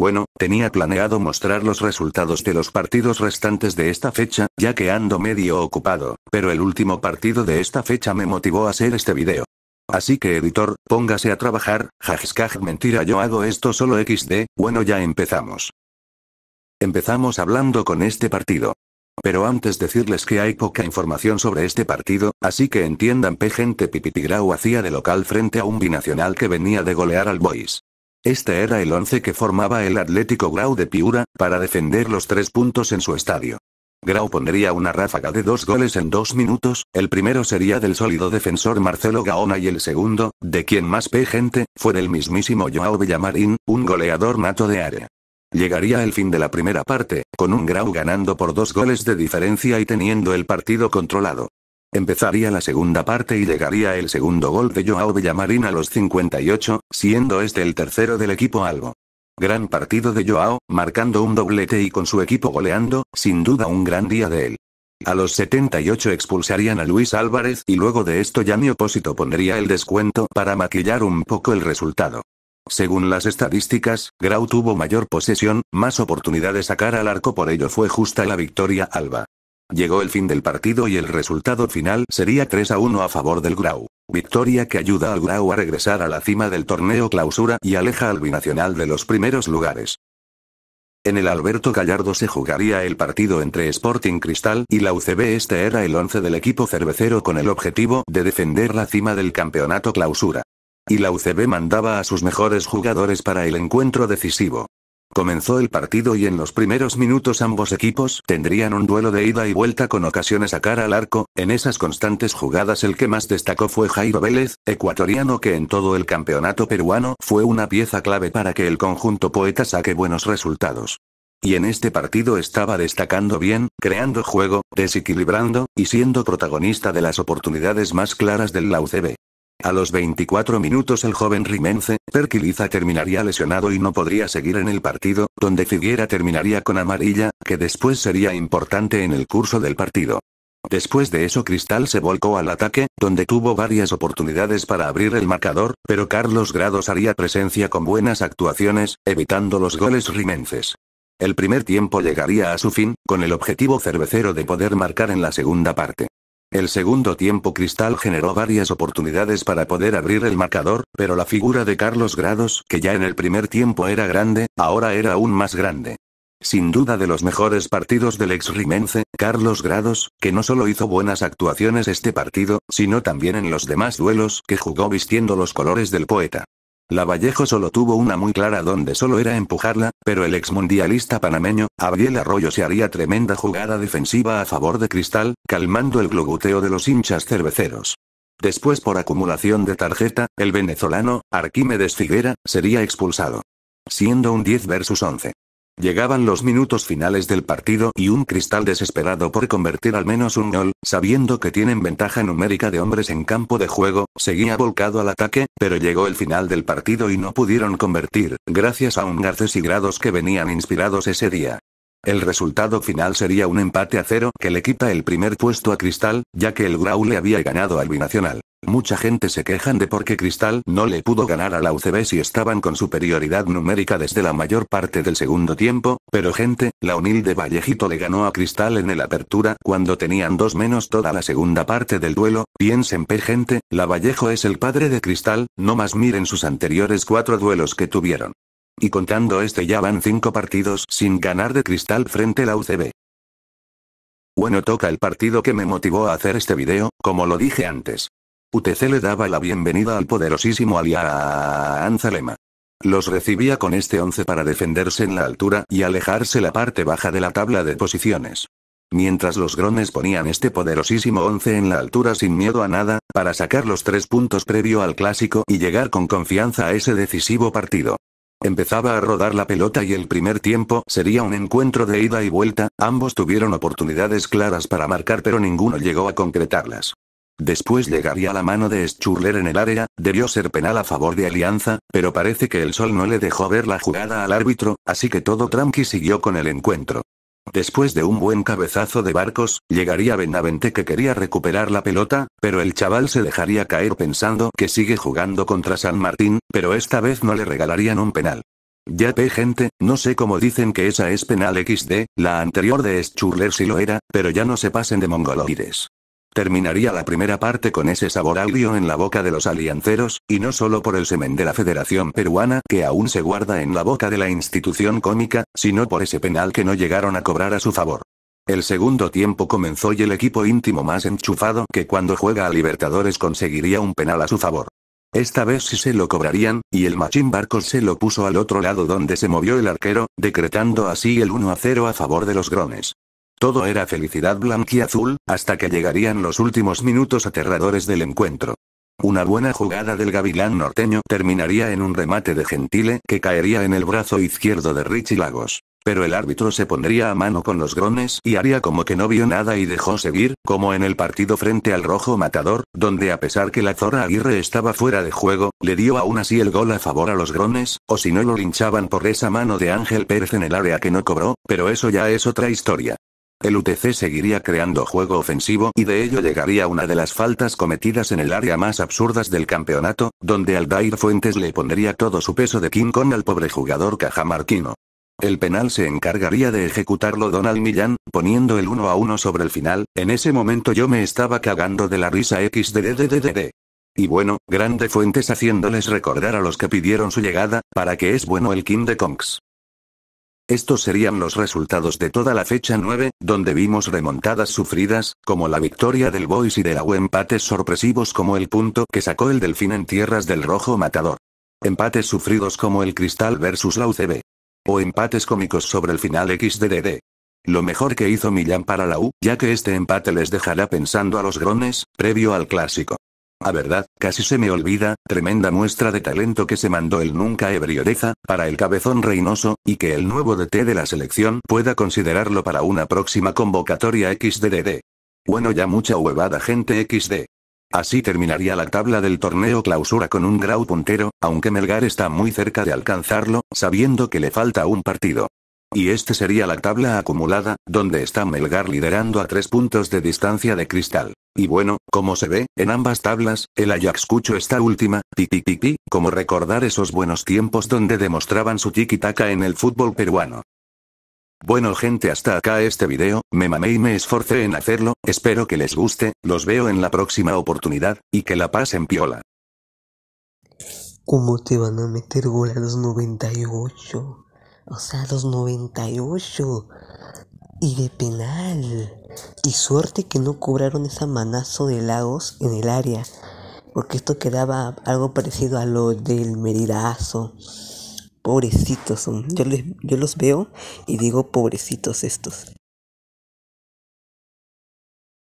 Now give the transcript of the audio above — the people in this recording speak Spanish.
Bueno, tenía planeado mostrar los resultados de los partidos restantes de esta fecha, ya que ando medio ocupado, pero el último partido de esta fecha me motivó a hacer este video. Así que editor, póngase a trabajar, jajskaj mentira yo hago esto solo xd, bueno ya empezamos. Empezamos hablando con este partido. Pero antes decirles que hay poca información sobre este partido, así que entiendan P gente Pipitigrau hacía de local frente a un binacional que venía de golear al Boys. Este era el once que formaba el Atlético Grau de Piura, para defender los tres puntos en su estadio. Grau pondría una ráfaga de dos goles en dos minutos, el primero sería del sólido defensor Marcelo Gaona y el segundo, de quien más pe gente, fue el mismísimo Joao Villamarín, un goleador nato de área. Llegaría el fin de la primera parte, con un Grau ganando por dos goles de diferencia y teniendo el partido controlado. Empezaría la segunda parte y llegaría el segundo gol de Joao Villamarín a los 58, siendo este el tercero del equipo algo. Gran partido de Joao, marcando un doblete y con su equipo goleando, sin duda un gran día de él. A los 78 expulsarían a Luis Álvarez y luego de esto ya mi Opósito pondría el descuento para maquillar un poco el resultado. Según las estadísticas, Grau tuvo mayor posesión, más oportunidad de sacar al arco por ello fue justa la victoria alba. Llegó el fin del partido y el resultado final sería 3 a 1 a favor del Grau. Victoria que ayuda al Grau a regresar a la cima del torneo clausura y aleja al binacional de los primeros lugares. En el Alberto Gallardo se jugaría el partido entre Sporting Cristal y la UCB. Este era el once del equipo cervecero con el objetivo de defender la cima del campeonato clausura. Y la UCB mandaba a sus mejores jugadores para el encuentro decisivo. Comenzó el partido y en los primeros minutos ambos equipos tendrían un duelo de ida y vuelta con ocasiones a cara al arco, en esas constantes jugadas el que más destacó fue Jairo Vélez, ecuatoriano que en todo el campeonato peruano fue una pieza clave para que el conjunto poeta saque buenos resultados. Y en este partido estaba destacando bien, creando juego, desequilibrando, y siendo protagonista de las oportunidades más claras del la UCB. A los 24 minutos el joven Rimense, Perquiliza terminaría lesionado y no podría seguir en el partido, donde Figuera terminaría con amarilla, que después sería importante en el curso del partido. Después de eso Cristal se volcó al ataque, donde tuvo varias oportunidades para abrir el marcador, pero Carlos Grados haría presencia con buenas actuaciones, evitando los goles rimenses. El primer tiempo llegaría a su fin, con el objetivo cervecero de poder marcar en la segunda parte. El segundo tiempo Cristal generó varias oportunidades para poder abrir el marcador, pero la figura de Carlos Grados, que ya en el primer tiempo era grande, ahora era aún más grande. Sin duda de los mejores partidos del ex Rimense, Carlos Grados, que no solo hizo buenas actuaciones este partido, sino también en los demás duelos que jugó vistiendo los colores del poeta. Vallejo solo tuvo una muy clara donde solo era empujarla, pero el exmundialista panameño, Abiel Arroyo se haría tremenda jugada defensiva a favor de Cristal, calmando el globuteo de los hinchas cerveceros. Después por acumulación de tarjeta, el venezolano, Arquímedes Figuera, sería expulsado. Siendo un 10 versus 11. Llegaban los minutos finales del partido y un cristal desesperado por convertir al menos un gol, sabiendo que tienen ventaja numérica de hombres en campo de juego, seguía volcado al ataque, pero llegó el final del partido y no pudieron convertir, gracias a un Garces y Grados que venían inspirados ese día. El resultado final sería un empate a cero que le quita el primer puesto a Cristal, ya que el Grau le había ganado al Binacional. Mucha gente se quejan de por qué Cristal no le pudo ganar a la UCB si estaban con superioridad numérica desde la mayor parte del segundo tiempo, pero gente, la humilde Vallejito le ganó a Cristal en el apertura cuando tenían dos menos toda la segunda parte del duelo, piensen pe gente, la Vallejo es el padre de Cristal, no más miren sus anteriores cuatro duelos que tuvieron. Y contando este ya van cinco partidos sin ganar de cristal frente a la UCB. Bueno toca el partido que me motivó a hacer este video, como lo dije antes. UTC le daba la bienvenida al poderosísimo Alianza Anzalema. Los recibía con este 11 para defenderse en la altura y alejarse la parte baja de la tabla de posiciones. Mientras los grones ponían este poderosísimo 11 en la altura sin miedo a nada, para sacar los tres puntos previo al clásico y llegar con confianza a ese decisivo partido. Empezaba a rodar la pelota y el primer tiempo sería un encuentro de ida y vuelta, ambos tuvieron oportunidades claras para marcar pero ninguno llegó a concretarlas. Después llegaría la mano de Schurler en el área, debió ser penal a favor de Alianza, pero parece que el sol no le dejó ver la jugada al árbitro, así que todo tranqui siguió con el encuentro. Después de un buen cabezazo de barcos, llegaría Benavente que quería recuperar la pelota, pero el chaval se dejaría caer pensando que sigue jugando contra San Martín, pero esta vez no le regalarían un penal. Ya pe gente, no sé cómo dicen que esa es penal XD, la anterior de Schurler si lo era, pero ya no se pasen de mongoloides. Terminaría la primera parte con ese sabor audio en la boca de los alianceros, y no solo por el semen de la Federación Peruana que aún se guarda en la boca de la institución cómica, sino por ese penal que no llegaron a cobrar a su favor. El segundo tiempo comenzó y el equipo íntimo más enchufado que cuando juega a Libertadores conseguiría un penal a su favor. Esta vez sí se lo cobrarían, y el Machín Barcos se lo puso al otro lado donde se movió el arquero, decretando así el 1 a 0 a favor de los grones. Todo era felicidad blanquiazul, hasta que llegarían los últimos minutos aterradores del encuentro. Una buena jugada del gavilán norteño terminaría en un remate de Gentile que caería en el brazo izquierdo de Richie Lagos. Pero el árbitro se pondría a mano con los grones y haría como que no vio nada y dejó seguir, como en el partido frente al Rojo Matador, donde a pesar que la Zora Aguirre estaba fuera de juego, le dio aún así el gol a favor a los grones, o si no lo linchaban por esa mano de Ángel Pérez en el área que no cobró, pero eso ya es otra historia. El UTC seguiría creando juego ofensivo y de ello llegaría una de las faltas cometidas en el área más absurdas del campeonato, donde Aldair Fuentes le pondría todo su peso de King Kong al pobre jugador cajamarquino. El penal se encargaría de ejecutarlo Donald Millán, poniendo el 1 a 1 sobre el final, en ese momento yo me estaba cagando de la risa XDDDDD. Y bueno, grande Fuentes haciéndoles recordar a los que pidieron su llegada, para que es bueno el King de Kongs. Estos serían los resultados de toda la fecha 9, donde vimos remontadas sufridas, como la victoria del Boys y de la U empates sorpresivos como el punto que sacó el Delfín en tierras del Rojo Matador. Empates sufridos como el Cristal versus la UCB. O empates cómicos sobre el final XDDD. Lo mejor que hizo Millán para la U, ya que este empate les dejará pensando a los grones, previo al clásico. A verdad, casi se me olvida, tremenda muestra de talento que se mandó el nunca ebriodeza, para el cabezón reinoso, y que el nuevo DT de la selección pueda considerarlo para una próxima convocatoria XDDD. Bueno ya mucha huevada gente XD. Así terminaría la tabla del torneo clausura con un grau puntero, aunque Melgar está muy cerca de alcanzarlo, sabiendo que le falta un partido. Y este sería la tabla acumulada, donde está Melgar liderando a tres puntos de distancia de Cristal. Y bueno, como se ve, en ambas tablas, el cucho está última, pipipipi, como recordar esos buenos tiempos donde demostraban su tiki en el fútbol peruano. Bueno gente hasta acá este video, me mamé y me esforcé en hacerlo, espero que les guste, los veo en la próxima oportunidad, y que la pasen piola. ¿Cómo te van a meter gol a los 98? O sea, a los 98 y de penal. Y suerte que no cobraron esa manazo de Lagos en el área, porque esto quedaba algo parecido a lo del Meridazo. Pobrecitos, yo, les, yo los veo y digo pobrecitos estos.